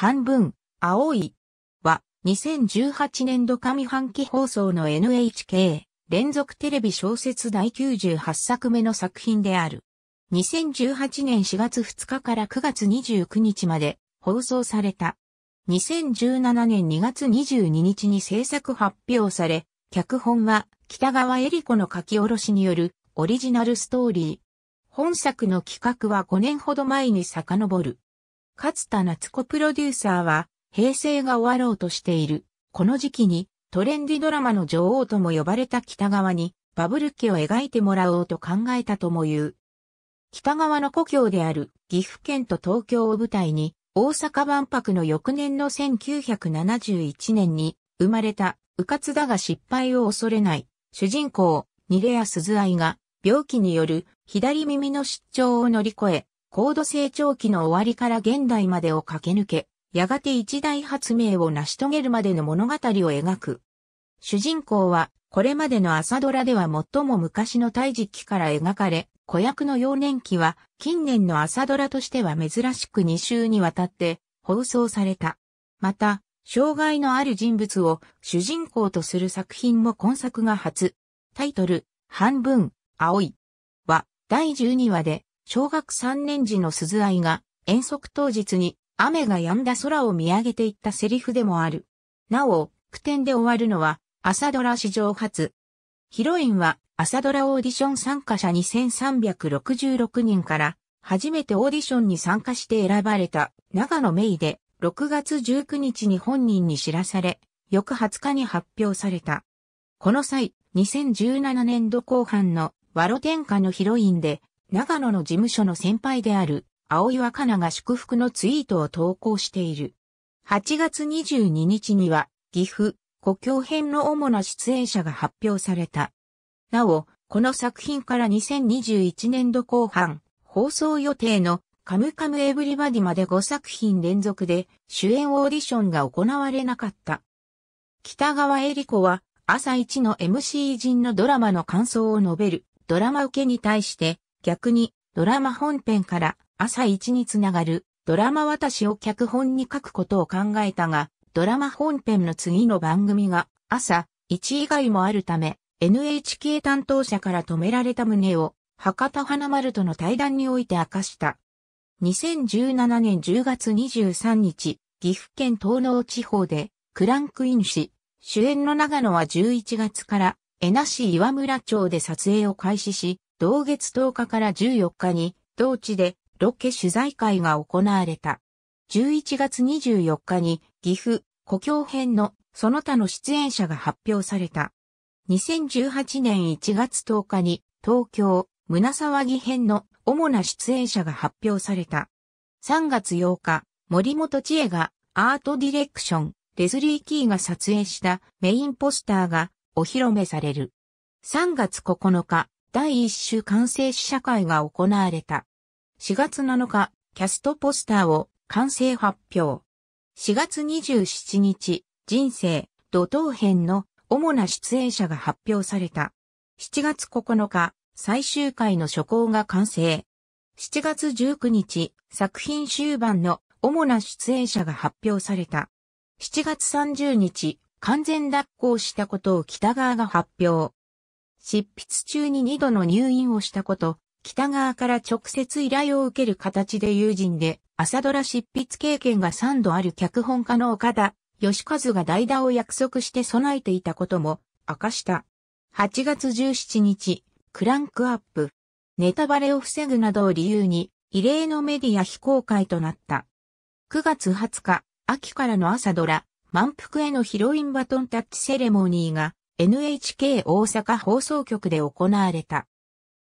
半分、青い、は、2018年度上半期放送の NHK 連続テレビ小説第98作目の作品である。2018年4月2日から9月29日まで放送された。2017年2月22日に制作発表され、脚本は北川恵理子の書き下ろしによるオリジナルストーリー。本作の企画は5年ほど前に遡る。勝田夏子プロデューサーは、平成が終わろうとしている。この時期に、トレンディドラマの女王とも呼ばれた北川に、バブル期を描いてもらおうと考えたとも言う。北川の故郷である岐阜県と東京を舞台に、大阪万博の翌年の1971年に生まれた、うかつだが失敗を恐れない、主人公、ニレア鈴愛が、病気による左耳の出張を乗り越え、高度成長期の終わりから現代までを駆け抜け、やがて一大発明を成し遂げるまでの物語を描く。主人公は、これまでの朝ドラでは最も昔の胎児期から描かれ、子役の幼年期は、近年の朝ドラとしては珍しく2週にわたって放送された。また、障害のある人物を主人公とする作品も今作が初。タイトル、半分、青い。は、第12話で、小学3年時の鈴愛が遠足当日に雨が止んだ空を見上げていったセリフでもある。なお、苦点で終わるのは朝ドラ史上初。ヒロインは朝ドラオーディション参加者2366人から初めてオーディションに参加して選ばれた長野メイで6月19日に本人に知らされ、翌20日に発表された。この際、2017年度後半のワロ天下のヒロインで長野の事務所の先輩である、青岩かなが祝福のツイートを投稿している。8月22日には、岐阜、故郷編の主な出演者が発表された。なお、この作品から2021年度後半、放送予定のカムカムエブリバディまで5作品連続で主演オーディションが行われなかった。北川恵里子は朝一の MC 陣のドラマの感想を述べるドラマ受けに対して逆にドラマ本編から朝一につながるドラマ私を脚本に書くことを考えたが、ドラマ本編の次の番組が朝1以外もあるため、NHK 担当者から止められた旨を博多花丸との対談において明かした。2017年10月23日、岐阜県東農地方でクランクインし、主演の長野は11月から江那市岩村町で撮影を開始し、同月10日から14日に、同地でロケ取材会が行われた。11月24日に岐阜、故郷編のその他の出演者が発表された。2018年1月10日に東京、胸騒ぎ編の主な出演者が発表された。3月8日、森本千恵がアートディレクション、レズリー・キーが撮影したメインポスターがお披露目される。3月9日、第1種完成試写会が行われた。4月7日、キャストポスターを完成発表。4月27日、人生、怒涛編の主な出演者が発表された。7月9日、最終回の初稿が完成。7月19日、作品終盤の主な出演者が発表された。7月30日、完全脱行したことを北側が発表。執筆中に2度の入院をしたこと、北側から直接依頼を受ける形で友人で、朝ドラ執筆経験が3度ある脚本家の岡田、義和が代打を約束して備えていたことも明かした。8月17日、クランクアップ。ネタバレを防ぐなどを理由に、異例のメディア非公開となった。9月20日、秋からの朝ドラ、満腹へのヒロインバトンタッチセレモニーが NHK 大阪放送局で行われた。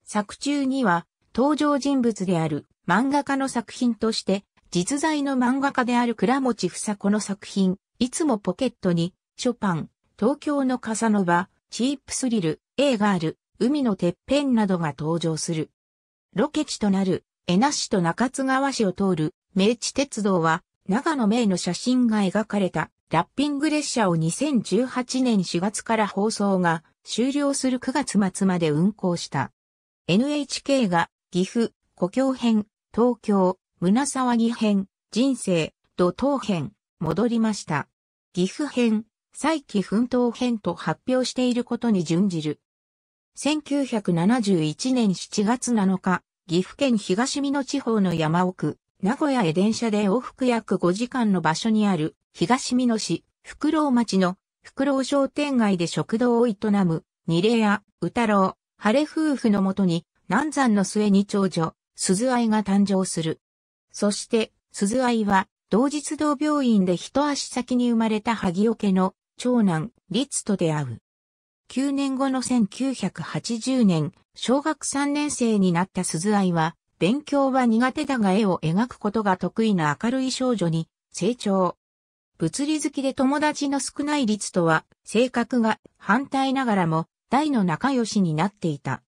作中には、登場人物である漫画家の作品として、実在の漫画家である倉持房子の作品、いつもポケットに、ショパン、東京のカサノバ、チープスリル、映画ある、海のてっぺんなどが登場する。ロケ地となる、江那市と中津川市を通る、明治鉄道は、長野名の写真が描かれたラッピング列車を2018年4月から放送が終了する9月末まで運行した。NHK が岐阜、故郷編、東京、胸騒ぎ編、人生、怒涛編、戻りました。岐阜編、再起奮闘編と発表していることに準じる。1971年7月7日、岐阜県東美濃地方の山奥、名古屋へ電車で往復約5時間の場所にある東美濃市、福郎町の福郎商店街で食堂を営む、二礼屋、太郎、晴れ夫婦のもとに、南山の末に長女、鈴愛が誕生する。そして、鈴愛は、同日同病院で一足先に生まれた萩尾家の長男、律と出会う。9年後の1980年、小学3年生になった鈴愛は、勉強は苦手だが絵を描くことが得意な明るい少女に成長。物理好きで友達の少ない律とは、性格が反対ながらも、大の仲良しになっていた。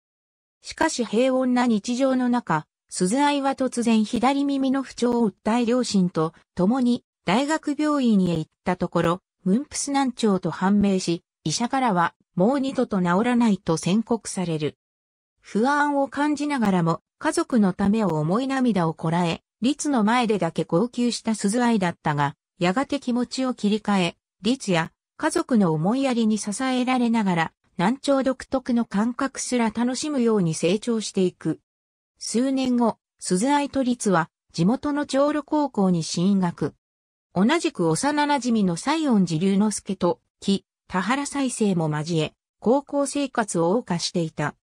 しかし平穏な日常の中、鈴愛は突然左耳の不調を訴え両親と共に大学病院へ行ったところ、ムンプス難聴と判明し、医者からはもう二度と治らないと宣告される。不安を感じながらも家族のためを思い涙をこらえ、律の前でだけ号泣した鈴愛だったが、やがて気持ちを切り替え、律や家族の思いやりに支えられながら、難聴独特の感覚すら楽しむように成長していく。数年後、鈴愛と律は地元の長老高校に進学。同じく幼馴染の西園寺龍之介と、木、田原再生も交え、高校生活を謳歌していた。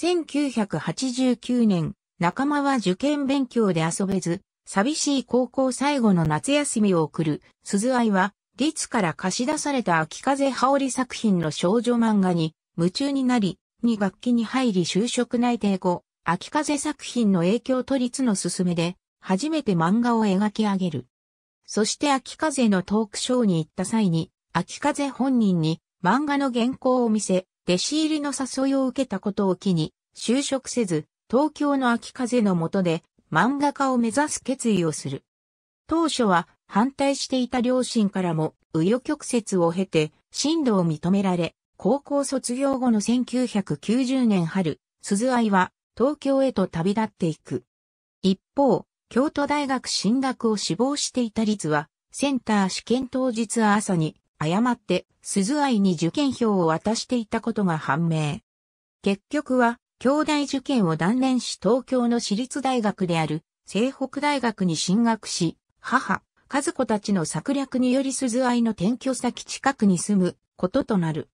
1989年、仲間は受験勉強で遊べず、寂しい高校最後の夏休みを送る、鈴愛は、律から貸し出された秋風羽織作品の少女漫画に夢中になり、2学期に入り就職内定後、秋風作品の影響と律の勧めで、初めて漫画を描き上げる。そして秋風のトークショーに行った際に、秋風本人に漫画の原稿を見せ、弟子入りの誘いを受けたことを機に、就職せず、東京の秋風の下で漫画家を目指す決意をする。当初は反対していた両親からも、紆余曲折を経て、進路を認められ、高校卒業後の1990年春、鈴愛は東京へと旅立っていく。一方、京都大学進学を志望していた律は、センター試験当日朝に、誤って鈴愛に受験票を渡していたことが判明。結局は、京大受験を断念し東京の私立大学である西北大学に進学し、母、和子たちの策略により鈴愛の転居先近くに住むこととなる。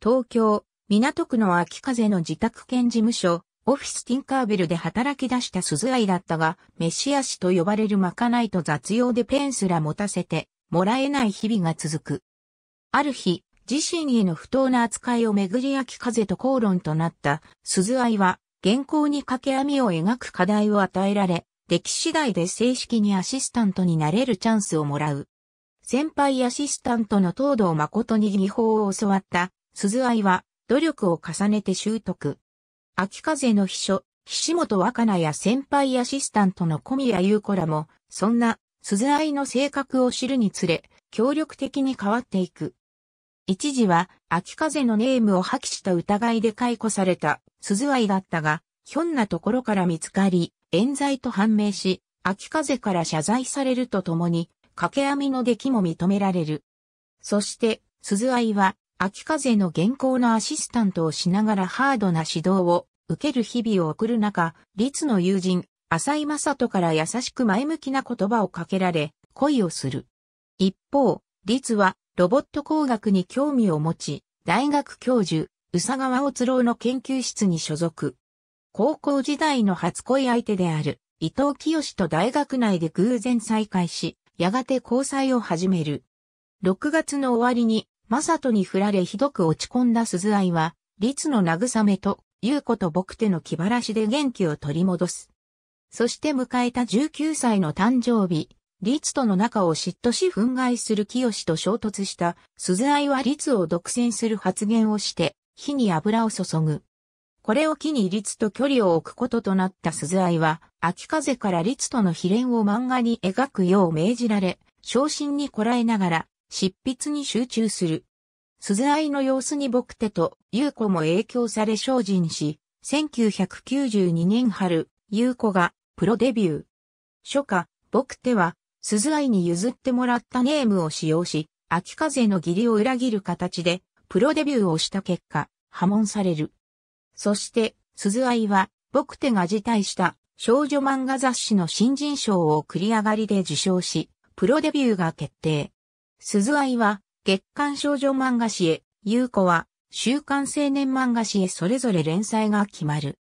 東京、港区の秋風の自宅兼事務所、オフィスティンカーベルで働き出した鈴愛だったが、メシア氏と呼ばれるまかないと雑用でペンすら持たせて、もらえない日々が続く。ある日、自身への不当な扱いをめぐり秋風と口論となった鈴愛は、原稿に掛け網を描く課題を与えられ、出来次第で正式にアシスタントになれるチャンスをもらう。先輩アシスタントの東堂誠に技法を教わった鈴愛は、努力を重ねて習得。秋風の秘書、岸本若菜や先輩アシスタントの小宮優子らも、そんな鈴愛の性格を知るにつれ、協力的に変わっていく。一時は、秋風のネームを破棄した疑いで解雇された、鈴愛だったが、ひょんなところから見つかり、冤罪と判明し、秋風から謝罪されるとともに、掛け網の出来も認められる。そして、鈴愛は、秋風の現行のアシスタントをしながらハードな指導を受ける日々を送る中、律の友人、浅井正人から優しく前向きな言葉をかけられ、恋をする。一方、律はロボット工学に興味を持ち、大学教授、宇佐川ろうの研究室に所属。高校時代の初恋相手である、伊藤清と大学内で偶然再会し、やがて交際を始める。6月の終わりに、正人に振られひどく落ち込んだ鈴愛は、律の慰めと、優子と僕手の気晴らしで元気を取り戻す。そして迎えた19歳の誕生日、リツとの仲を嫉妬し憤慨する清と衝突した鈴愛はリツを独占する発言をして火に油を注ぐ。これを機にリツと距離を置くこととなった鈴愛は秋風からリツとの秘恋を漫画に描くよう命じられ、昇進にこらえながら執筆に集中する。鈴愛の様子に僕手と優子も影響され精進し、1992年春、優子がプロデビュー。初夏、僕手は鈴愛に譲ってもらったネームを使用し、秋風の義理を裏切る形で、プロデビューをした結果、破門される。そして、鈴愛は、僕手が辞退した少女漫画雑誌の新人賞を繰り上がりで受賞し、プロデビューが決定。鈴愛は、月刊少女漫画誌へ、優子は、週刊青年漫画誌へそれぞれ連載が決まる。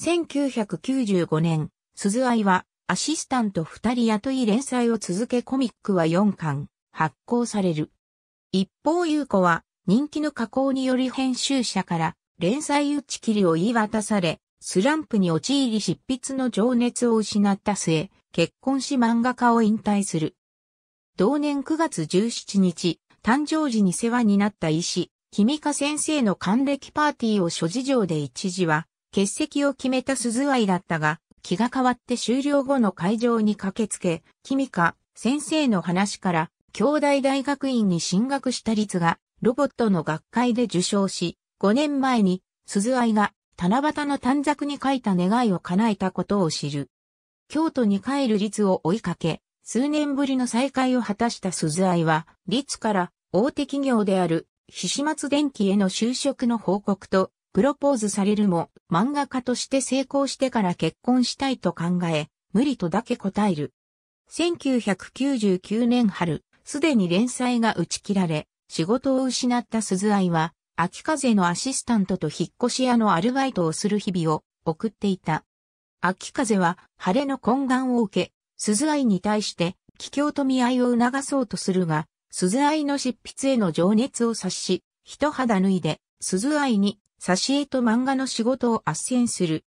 1995年、鈴愛は、アシスタント二人雇い連載を続けコミックは4巻、発行される。一方優子は、人気の加工により編集者から連載打ち切りを言い渡され、スランプに陥り執筆の情熱を失った末、結婚し漫画家を引退する。同年9月17日、誕生時に世話になった医師、君香先生の還暦パーティーを諸事情で一時は、欠席を決めた鈴愛だったが、気が変わって終了後の会場に駆けつけ、君か、先生の話から、京大大学院に進学した率が、ロボットの学会で受賞し、5年前に、鈴愛が、七夕の短冊に書いた願いを叶えたことを知る。京都に帰る律を追いかけ、数年ぶりの再会を果たした鈴愛は、律から大手企業である、菱松電機への就職の報告と、プロポーズされるも、漫画家として成功してから結婚したいと考え、無理とだけ答える。1999年春、すでに連載が打ち切られ、仕事を失った鈴愛は、秋風のアシスタントと引っ越し屋のアルバイトをする日々を送っていた。秋風は晴れの懇願を受け、鈴愛に対して、帰郷と見合いを促そうとするが、鈴愛の執筆への情熱を察し、一肌脱いで、鈴愛に挿絵と漫画の仕事を斡旋する。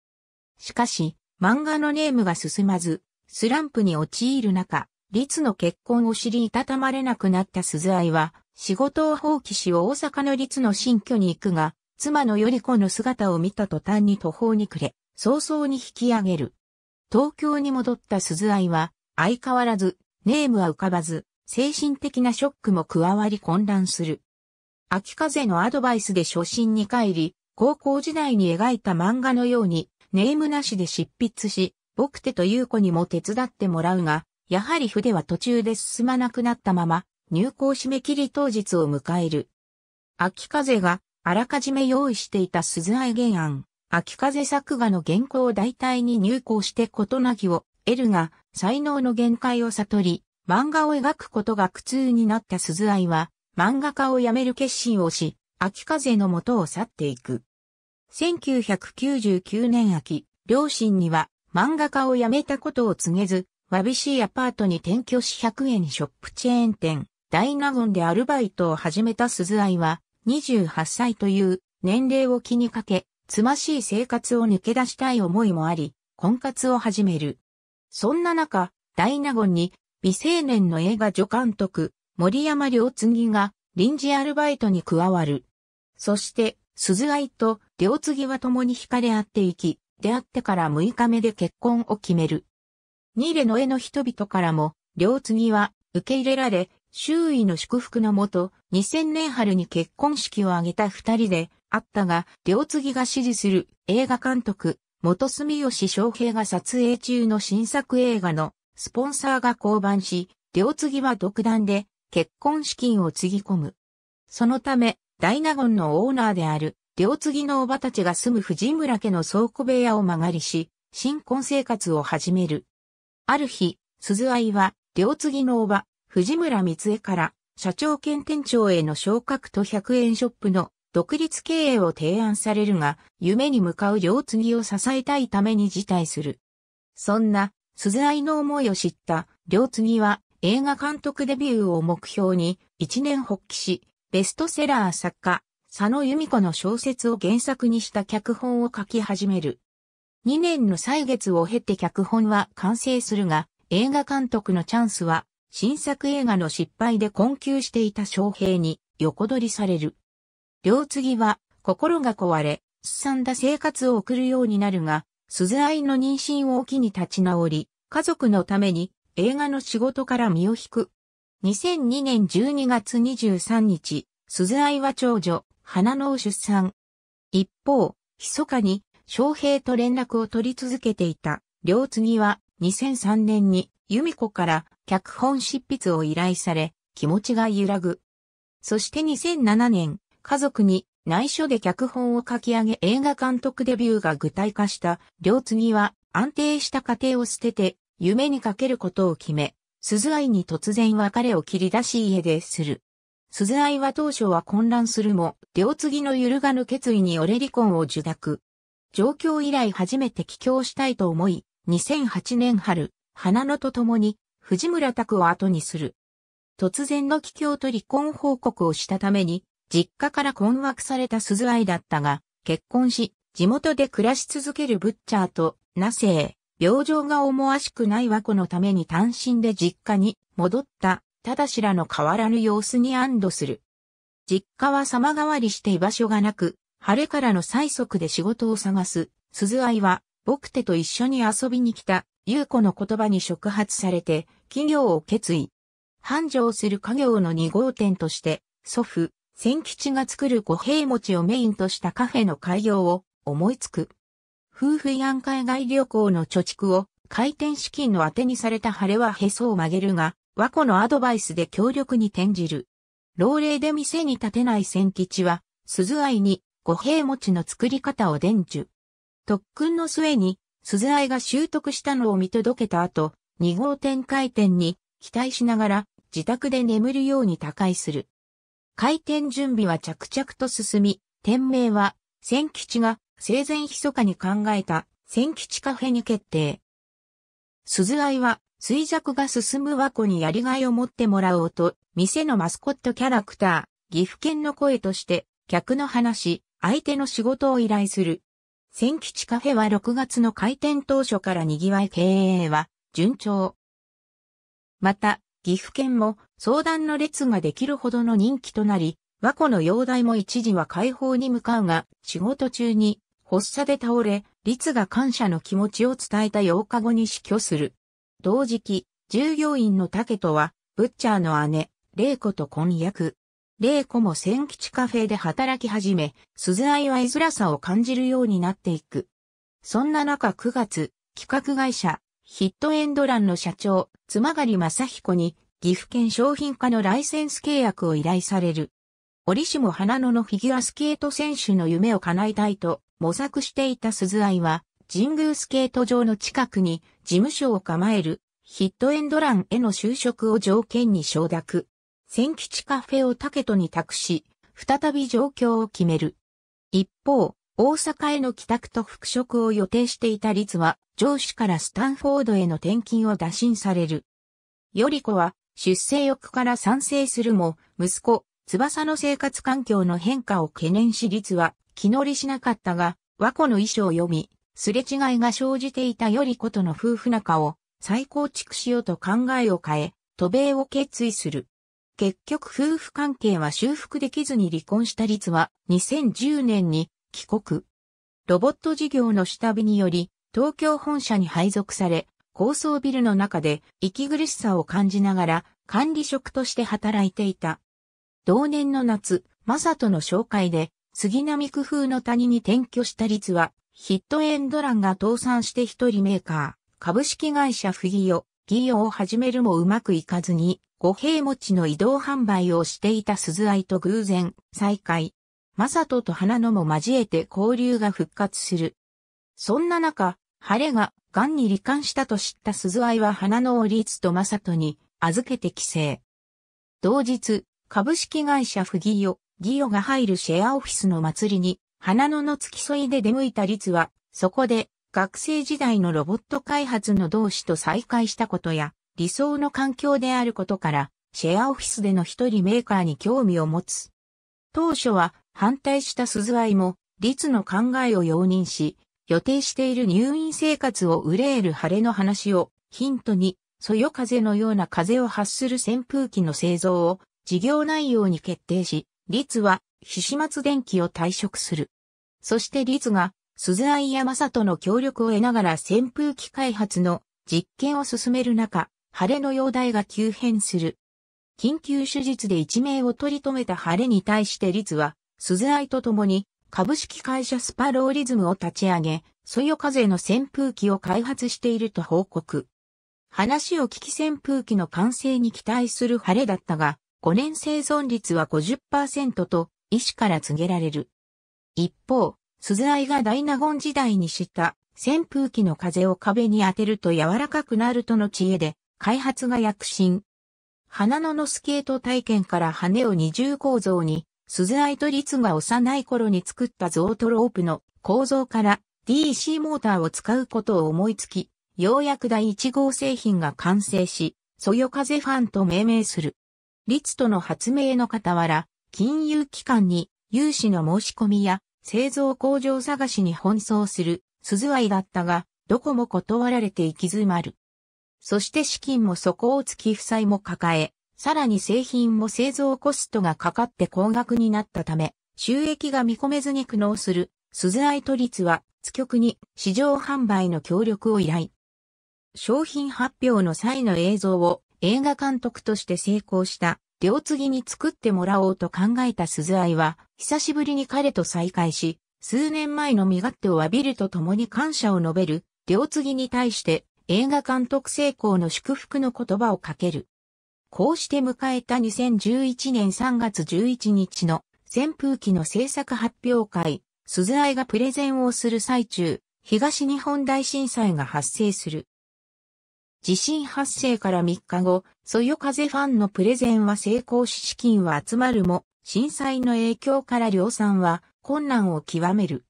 しかし、漫画のネームが進まず、スランプに陥る中、律の結婚を知りいたたまれなくなった鈴愛は、仕事を放棄し大阪の律の新居に行くが、妻のり子の姿を見た途端に途方に暮れ、早々に引き上げる。東京に戻った鈴愛は、相変わらず、ネームは浮かばず、精神的なショックも加わり混乱する。秋風のアドバイスで初心に帰り、高校時代に描いた漫画のように、ネームなしで執筆し、僕手と優子にも手伝ってもらうが、やはり筆は途中で進まなくなったまま、入校締め切り当日を迎える。秋風があらかじめ用意していた鈴愛原案、秋風作画の原稿を代替に入稿して事なきを得るが、才能の限界を悟り、漫画を描くことが苦痛になった鈴愛は、漫画家を辞める決心をし、秋風のもとを去っていく。1999年秋、両親には漫画家を辞めたことを告げず、わびしいアパートに転居し100円ショップチェーン店、大納言でアルバイトを始めた鈴愛は、28歳という年齢を気にかけ、つましい生活を抜け出したい思いもあり、婚活を始める。そんな中、大納言に未成年の映画助監督、森山良次が臨時アルバイトに加わる。そして、鈴愛と両ぎは共に惹かれ合っていき、出会ってから6日目で結婚を決める。ニーレの絵の人々からも、両ぎは受け入れられ、周囲の祝福のもと、2000年春に結婚式を挙げた二人で、あったが、両ぎが支持する映画監督、元住吉翔平が撮影中の新作映画のスポンサーが降板し、両ぎは独断で結婚資金をつぎ込む。そのため、大納言のオーナーである、両次のおばたちが住む藤村家の倉庫部屋を間借りし、新婚生活を始める。ある日、鈴愛は、両次のおば、藤村光枝から、社長兼店長への昇格と100円ショップの独立経営を提案されるが、夢に向かう両次を支えたいために辞退する。そんな、鈴愛の思いを知った、両次は映画監督デビューを目標に一年発起し、ベストセラー作家、佐野由美子の小説を原作にした脚本を書き始める。2年の歳月を経て脚本は完成するが、映画監督のチャンスは、新作映画の失敗で困窮していた昌平に横取りされる。両次は心が壊れ、すさんだ生活を送るようになるが、鈴愛の妊娠を機に立ち直り、家族のために映画の仕事から身を引く2002年12月23日、鈴愛は長女、花野を出産。一方、密かに、昌平と連絡を取り続けていた、両次は、2003年に、由美子から脚本執筆を依頼され、気持ちが揺らぐ。そして2007年、家族に内緒で脚本を書き上げ映画監督デビューが具体化した、両次は安定した家庭を捨てて、夢にかけることを決め、鈴愛に突然別れを切り出し家出する。鈴愛は当初は混乱するも、両次の揺るがぬ決意に俺、れ離婚を受諾。状況以来初めて帰郷したいと思い、2008年春、花野と共に、藤村拓を後にする。突然の帰郷と離婚報告をしたために、実家から困惑された鈴愛だったが、結婚し、地元で暮らし続けるブッチャーと、なせイ。病状が思わしくない和子のために単身で実家に戻った、ただしらの変わらぬ様子に安堵する。実家は様変わりして居場所がなく、晴れからの催促で仕事を探す、鈴愛は、僕手と一緒に遊びに来た、優子の言葉に触発されて、企業を決意。繁盛する家業の二号店として、祖父、千吉が作る五平餅をメインとしたカフェの開業を思いつく。夫婦慰安海外旅行の貯蓄を回転資金の当てにされた晴れはへそを曲げるが、和子のアドバイスで協力に転じる。老齢で店に立てない千吉は、鈴愛に五平餅の作り方を伝授。特訓の末に、鈴愛が習得したのを見届けた後、二号店開店に期待しながら自宅で眠るように他界する。開店準備は着々と進み、店名は千吉が生前密かに考えた千吉カフェに決定。鈴愛は衰弱が進む和子にやりがいを持ってもらおうと、店のマスコットキャラクター、岐阜県の声として、客の話、相手の仕事を依頼する。千吉カフェは6月の開店当初から賑わい経営は順調。また、岐阜県も相談の列ができるほどの人気となり、和子の容体も一時は解放に向かうが、仕事中に発作で倒れ、律が感謝の気持ちを伝えた8日後に死去する。同時期、従業員の竹とは、ブッチャーの姉、玲子と婚約。玲子も千吉カフェで働き始め、鈴愛は居づらさを感じるようになっていく。そんな中9月、企画会社、ヒットエンドランの社長、妻狩正彦に、岐阜県商品化のライセンス契約を依頼される。折しも花野のフィギュアスケート選手の夢を叶えたいと、模索していた鈴愛は、神宮スケート場の近くに事務所を構えるヒットエンドランへの就職を条件に承諾。千吉カフェをタケトに託し、再び状況を決める。一方、大阪への帰宅と復職を予定していた律は、上司からスタンフォードへの転勤を打診される。より子は出生欲から賛成するも、息子、翼の生活環境の変化を懸念し律は気乗りしなかったが、和子の遺書を読み、すれ違いが生じていたより子との夫婦仲を再構築しようと考えを変え、渡米を決意する。結局夫婦関係は修復できずに離婚した律は2010年に帰国。ロボット事業の下火により東京本社に配属され高層ビルの中で息苦しさを感じながら管理職として働いていた。同年の夏、マサトの紹介で杉並区風の谷に転居した率は、ヒットエンドランが倒産して一人メーカー、株式会社フギオ、ギオを始めるもうまくいかずに、五平餅の移動販売をしていた鈴愛と偶然、再会。マサトと花野も交えて交流が復活する。そんな中、晴れが、癌に罹患したと知った鈴愛は花野をリーツとマサトに預けて帰省。同日、株式会社フギオ、ギオが入るシェアオフィスの祭りに、花野の付き添いで出向いた律は、そこで、学生時代のロボット開発の同志と再会したことや、理想の環境であることから、シェアオフィスでの一人メーカーに興味を持つ。当初は反対した鈴愛も、律の考えを容認し、予定している入院生活を憂える晴れの話をヒントに、そよ風のような風を発する扇風機の製造を事業内容に決定し、ツは、ま松電機を退職する。そしてツが、鈴愛山里の協力を得ながら扇風機開発の実験を進める中、晴れの容体が急変する。緊急手術で一命を取り留めた晴れに対してツは、鈴愛と共に株式会社スパローリズムを立ち上げ、そよ風の扇風機を開発していると報告。話を聞き扇風機の完成に期待する晴れだったが、5年生存率は50%と医師から告げられる。一方、鈴愛が大納言時代に知った扇風機の風を壁に当てると柔らかくなるとの知恵で開発が躍進。花野のスケート体験から羽を二重構造に、鈴愛と律が幼い頃に作ったゾートロープの構造から DC モーターを使うことを思いつき、ようやく第1号製品が完成し、そよ風ファンと命名する。リとの発明の傍ら、金融機関に融資の申し込みや製造工場探しに奔走する鈴愛だったが、どこも断られて行き詰まる。そして資金も底をつき負債も抱え、さらに製品も製造コストがかかって高額になったため、収益が見込めずに苦悩する、鈴愛都立は、津局に市場販売の協力を依頼。商品発表の際の映像を映画監督として成功した両次に作ってもらおうと考えた鈴愛は、久しぶりに彼と再会し、数年前の身勝手を詫びるとともに感謝を述べる、両次に対して映画監督成功の祝福の言葉をかける。こうして迎えた2011年3月11日の扇風機の制作発表会、鈴愛がプレゼンをする最中、東日本大震災が発生する。地震発生から3日後、そよ風ファンのプレゼンは成功し資金は集まるも、震災の影響から量産は困難を極める。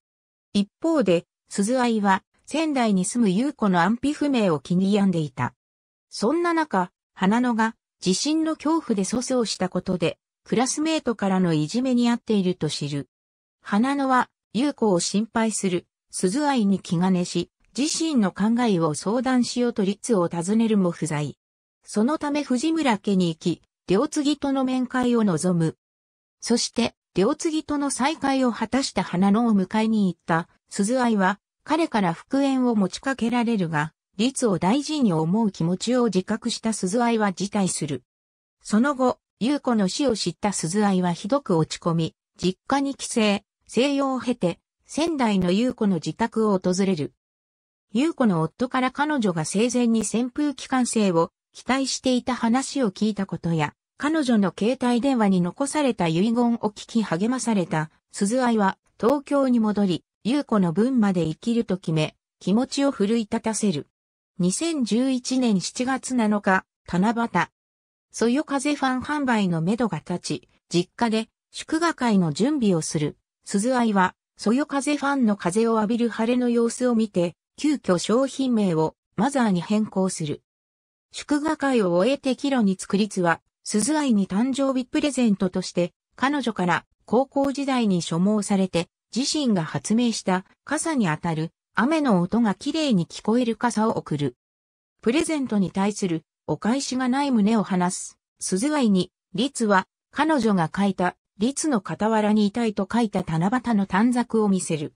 一方で、鈴愛は仙台に住む優子の安否不明を気に病んでいた。そんな中、花野が地震の恐怖で粗相したことで、クラスメートからのいじめにあっていると知る。花野は優子を心配する鈴愛に気兼ねし、自身の考えを相談しようと律を尋ねるも不在。そのため藤村家に行き、両継との面会を望む。そして、両継との再会を果たした花野を迎えに行った鈴愛は、彼から復縁を持ちかけられるが、律を大事に思う気持ちを自覚した鈴愛は辞退する。その後、優子の死を知った鈴愛はひどく落ち込み、実家に帰省、静養を経て、仙台の優子の自宅を訪れる。優子の夫から彼女が生前に扇風機完成を期待していた話を聞いたことや、彼女の携帯電話に残された遺言を聞き励まされた、鈴愛は東京に戻り、優子の分まで生きると決め、気持ちを奮い立たせる。2011年7月7日、七夕。そよ風ファン販売のめどが立ち、実家で祝賀会の準備をする。鈴愛は、そよ風ファンの風を浴びる晴れの様子を見て、急遽商品名をマザーに変更する。祝賀会を終えて帰路に作りつは、鈴愛に誕生日プレゼントとして、彼女から高校時代に所望されて、自身が発明した傘に当たる雨の音が綺麗に聞こえる傘を送る。プレゼントに対するお返しがない旨を話す。鈴愛に、律は彼女が書いた律の傍らにいたいと書いた七夕の短冊を見せる。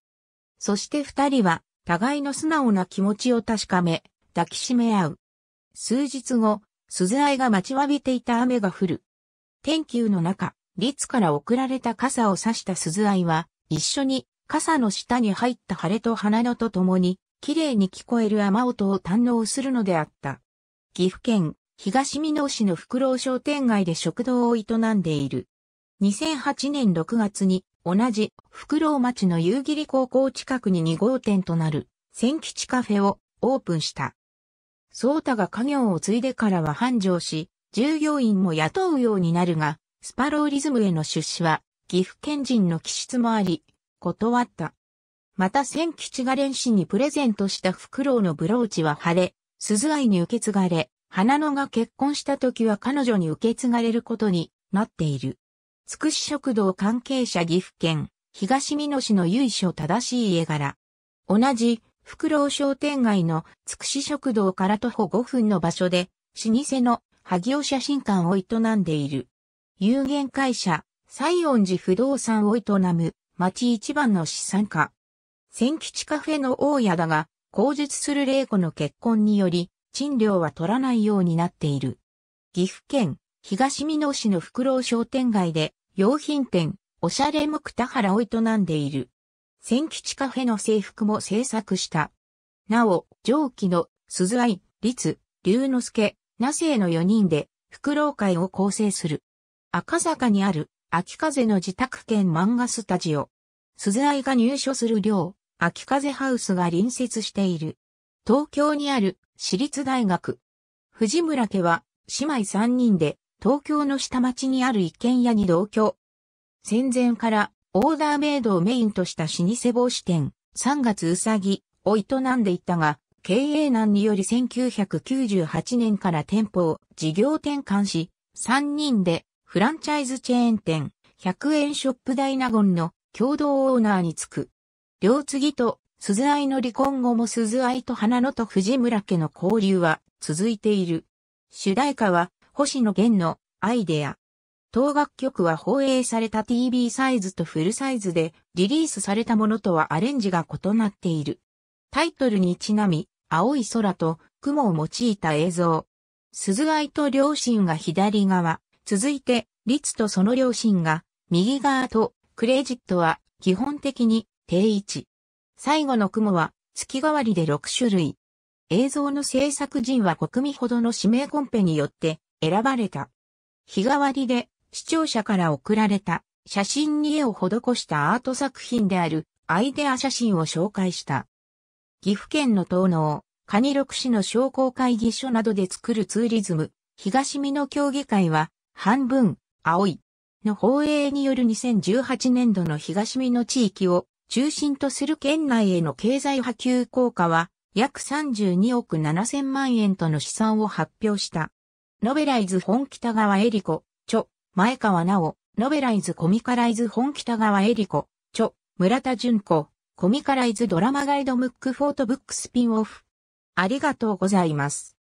そして二人は互いの素直な気持ちを確かめ、抱きしめ合う。数日後、鈴愛が待ちわびていた雨が降る。天球の中、律から送られた傘を差した鈴愛は、一緒に傘の下に入った晴れと花のと共に、綺麗に聞こえる雨音を堪能するのであった。岐阜県東美濃市の福郎商店街で食堂を営んでいる。2008年6月に同じ、福老町の夕霧高校近くに2号店となる、千吉カフェをオープンした。宗太が家業を継いでからは繁盛し、従業員も雇うようになるが、スパローリズムへの出資は、岐阜県人の気質もあり、断った。また千吉が連氏にプレゼントしたフクロウのブローチは晴れ、鈴愛に受け継がれ、花野が結婚した時は彼女に受け継がれることになっている。つくし食堂関係者岐阜県、東美濃市の由緒正しい家柄。同じ、福楼商店街のつくし食堂から徒歩5分の場所で、老舗の萩尾写真館を営んでいる。有限会社、西音寺不動産を営む、町一番の資産家。千吉カフェの大家だが、口述する玲子の結婚により、賃料は取らないようになっている。岐阜県、東美濃市の福楼商店街で、洋品店、おしゃれも田原を営んでいる。千吉カフェの制服も制作した。なお、上記の鈴愛、律、龍之介、那瀬の4人で、福老会を構成する。赤坂にある、秋風の自宅兼漫画スタジオ。鈴愛が入所する寮、秋風ハウスが隣接している。東京にある、私立大学。藤村家は、姉妹3人で、東京の下町にある一軒家に同居。戦前からオーダーメイドをメインとした老舗帽子店、3月うさぎを営んでいたが、経営難により1998年から店舗を事業転換し、3人でフランチャイズチェーン店、100円ショップダイナゴンの共同オーナーに就く。両次と鈴愛の離婚後も鈴愛と花野と藤村家の交流は続いている。主題歌は星野源のアイデア。当楽曲は放映された TV サイズとフルサイズでリリースされたものとはアレンジが異なっている。タイトルにちなみ、青い空と雲を用いた映像。鈴愛と両親が左側、続いて、律とその両親が右側と、クレジットは基本的に定位置。最後の雲は月替わりで6種類。映像の制作陣は国民ほどの指名コンペによって選ばれた。日替わりで視聴者から送られた写真に絵を施したアート作品であるアイデア写真を紹介した。岐阜県の東農、蟹六市の商工会議所などで作るツーリズム、東美の協議会は、半分、青い、の放映による2018年度の東美の地域を中心とする県内への経済波及効果は、約32億7000万円との試算を発表した。ノベライズ本北川恵理子、著、前川緒、ノベライズコミカライズ本北川恵理子、著、村田淳子、コミカライズドラマガイドムックフォートブックスピンオフ。ありがとうございます。